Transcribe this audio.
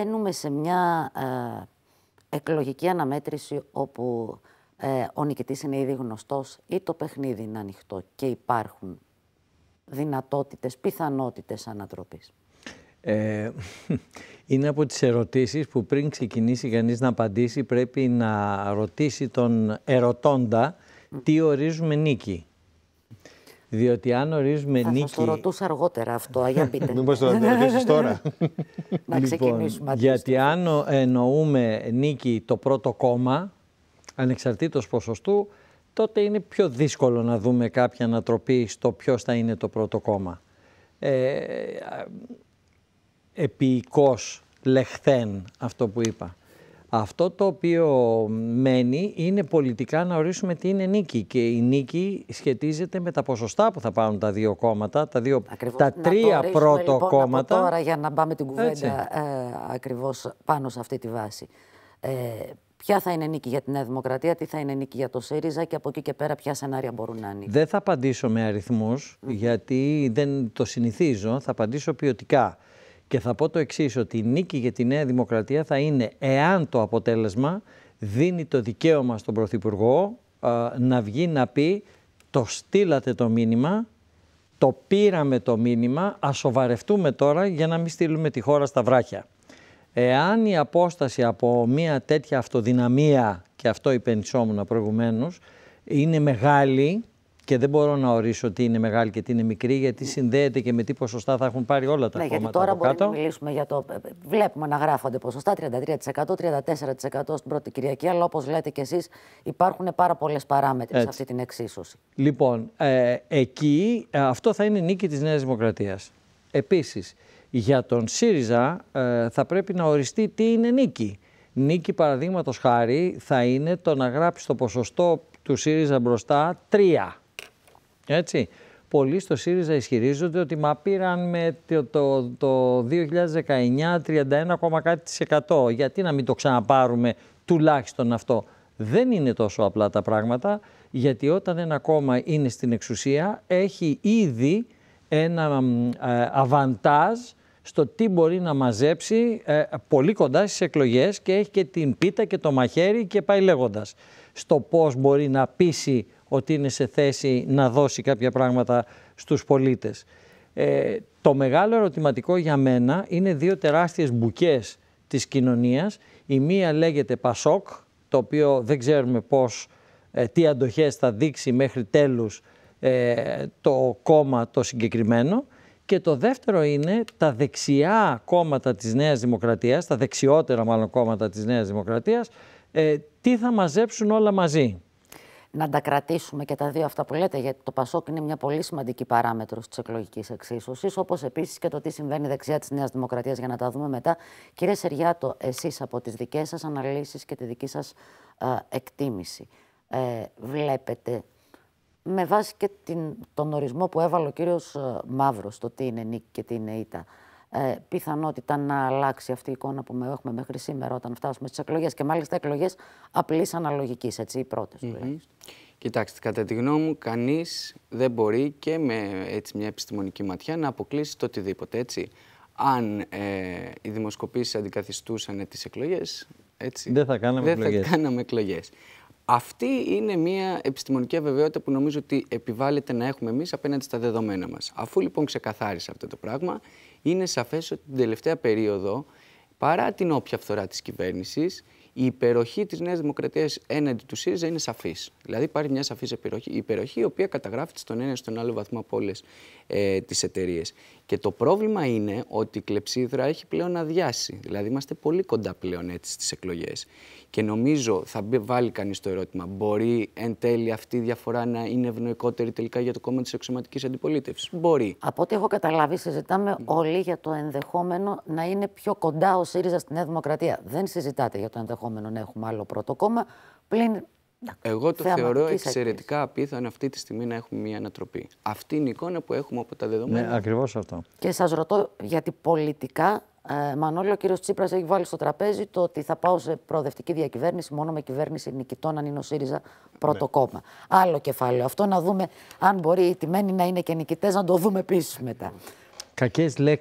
Μπαίνουμε σε μια ε, εκλογική αναμέτρηση όπου ε, ο νικητής είναι ήδη γνωστός ή το παιχνίδι είναι ανοιχτό και υπάρχουν δυνατότητες, πιθανότητες ανατροπής. Ε, είναι από τις ερωτήσεις που πριν ξεκινήσει κανείς να απαντήσει πρέπει να ρωτήσει τον ερωτώντα τι ορίζουμε νίκη. Διότι αν ορίζουμε θα νίκη. Θα το ρωτούσα αργότερα αυτό, για πείτε. Μήπως το ρωτήσεις τώρα. Να ξεκινήσουμε. Λοιπόν, γιατί αν εννοούμε νίκη το πρώτο κόμμα, ανεξαρτήτως ποσοστού, τότε είναι πιο δύσκολο να δούμε κάποια ανατροπή στο ποιος θα είναι το πρώτο κόμμα. Ε, λεχθέν αυτό που είπα. Αυτό το οποίο μένει είναι πολιτικά να ορίσουμε τι είναι νίκη και η νίκη σχετίζεται με τα ποσοστά που θα πάρουν τα δύο κόμματα, τα, δύο, τα τρία πρώτο λοιπόν, κόμματα. τώρα για να πάμε την κουβέντα ε, ακριβώς πάνω σε αυτή τη βάση. Ε, ποια θα είναι νίκη για τη Νέα Δημοκρατία, τι θα είναι νίκη για το ΣΥΡΙΖΑ και από εκεί και πέρα ποια σενάρια μπορούν να είναι. Δεν θα απαντήσω με αριθμούς, γιατί δεν το συνηθίζω. Θα απαντήσω ποιοτικά. Και θα πω το εξής, ότι η νίκη για τη Νέα Δημοκρατία θα είναι εάν το αποτέλεσμα δίνει το δικαίωμα στον Πρωθυπουργό ε, να βγει να πει το στείλατε το μήνυμα, το πήραμε το μήνυμα, ασοβαρευτούμε τώρα για να μην στείλουμε τη χώρα στα βράχια. Εάν η απόσταση από μια τέτοια αυτοδυναμία, και αυτό υπενισόμουν προηγουμένως, είναι μεγάλη και δεν μπορώ να ορίσω τι είναι μεγάλη και τι είναι μικρή, γιατί συνδέεται και με τι ποσοστά θα έχουν πάρει όλα τα ναι, κόμματα. Γιατί τώρα από μπορούμε να μιλήσουμε για το. Ε, ε, βλέπουμε να γράφονται ποσοστά 33%, 34% στην πρώτη Κυριακή, αλλά όπως λέτε κι εσείς, υπάρχουν πάρα πολλές παράμετροι σε αυτή την εξίσωση. Λοιπόν, ε, εκεί ε, αυτό θα είναι νίκη της Νέας Δημοκρατίας. Επίσης, για τον ΣΥΡΙΖΑ θα πρέπει να οριστεί τι είναι νίκη. Νίκη, παραδείγματος χάρη, θα είναι το να γράψει το ποσοστό του ΣΥΡΙΖΑ μπροστά 3 έτσι. Πολλοί στο ΣΥΡΙΖΑ ισχυρίζονται ότι μα πήραν με το, το, το 2019 31,1%. Γιατί να μην το ξαναπάρουμε τουλάχιστον αυτό. Δεν είναι τόσο απλά τα πράγματα, γιατί όταν ένα κόμμα είναι στην εξουσία, έχει ήδη ένα ε, αβαντάζ στο τι μπορεί να μαζέψει ε, πολύ κοντά στις εκλογές και έχει και την πίτα και το μαχαίρι και πάει λέγοντας. Στο πώς μπορεί να πείσει ότι είναι σε θέση να δώσει κάποια πράγματα στους πολίτες. Ε, το μεγάλο ερωτηματικό για μένα είναι δύο τεράστιες μπουκές της κοινωνίας. Η μία λέγεται Πασόκ, το οποίο δεν ξέρουμε πώς, ε, τι αντοχές θα δείξει μέχρι τέλους ε, το κόμμα το συγκεκριμένο. Και το δεύτερο είναι τα δεξιά κόμματα της Νέας Δημοκρατίας, τα δεξιότερα μάλλον κόμματα της Νέας Δημοκρατίας, τι θα μαζέψουν όλα μαζί να τα κρατήσουμε και τα δύο αυτά που λέτε, γιατί το Πασόκ είναι μια πολύ σημαντική παράμετρος της εκλογικής εξίσωσης, όπως επίσης και το τι συμβαίνει δεξιά της Νέας Δημοκρατίας, για να τα δούμε μετά. Κύριε Σεριάτο, εσείς από τις δικές σας αναλύσεις και τη δική σας εκτίμηση, ε, βλέπετε με βάση και την, τον ορισμό που έβαλε ο κύριος ε, Μαύρος το τι είναι νίκη και τι είναι ήττα, ε, πιθανότητα να αλλάξει αυτή η εικόνα που έχουμε μέχρι σήμερα όταν φτάσουμε στις εκλογές. Και μάλιστα εκλογές απλής αναλογικής, έτσι, οι πρώτε mm -hmm. Κοιτάξτε, κατά τη γνώμη μου, κανείς δεν μπορεί και με έτσι, μια επιστημονική ματιά να αποκλείσει το οτιδήποτε. Έτσι. Αν ε, οι δημοσκοπήσεις αντικαθιστούσαν τις εκλογές, δεν θα κάναμε δεν εκλογές. Θα κάναμε εκλογές. Αυτή είναι μια επιστημονική αβεβαιότητα που νομίζω ότι επιβάλλεται να έχουμε εμείς απέναντι στα δεδομένα μας. Αφού λοιπόν ξεκαθάρισε αυτό το πράγμα, είναι σαφές ότι την τελευταία περίοδο, παρά την όποια φθορά της κυβέρνησης, η υπεροχή της Νέας Δημοκρατίας έναντι του ΣΥΡΙΖΑ είναι σαφής. Δηλαδή υπάρχει μια σαφής υπεροχή, η υπεροχή η οποία καταγράφεται στον ένα ή στον άλλο βαθμό από όλες ε, τις εταιρείες. Και το πρόβλημα είναι ότι η κλεψίδρα έχει πλέον αδειάσει. Δηλαδή είμαστε πολύ κοντά πλέον έτσι στις εκλογές. Και νομίζω θα βάλει κανείς το ερώτημα, μπορεί εν τέλει αυτή η διαφορά να είναι ευνοϊκότερη τελικά για το κόμμα της εξωματικής αντιπολίτευσης. Μπορεί. Από ό,τι έχω καταλάβει, συζητάμε όλοι για το ενδεχόμενο να είναι πιο κοντά ο ΣΥΡΙΖΑ στην Νέα Δημοκρατία. Δεν συζητάτε για το ενδεχόμενο να έχουμε άλλο πρώτο κόμμα, πλην εγώ το θεωρώ εξαιρετικά απίθανο αυτή τη στιγμή να έχουμε μια ανατροπή. Αυτή είναι η εικόνα που έχουμε από τα ναι, δεδομένα. Ναι, ακριβώς αυτό. Και σας ρωτώ, γιατί πολιτικά ε, Μανώλη, ο κύριος Τσίπρας έχει βάλει στο τραπέζι το ότι θα πάω σε προοδευτική διακυβέρνηση μόνο με κυβέρνηση νικητών, αν είναι ο ΣΥΡΙΖΑ πρώτο ναι. κόμμα. Άλλο κεφάλαιο. Αυτό να δούμε αν μπορεί οι τιμένοι να είναι και νικητές, να το δούμε επίσης μετά. Κακές λέξεις.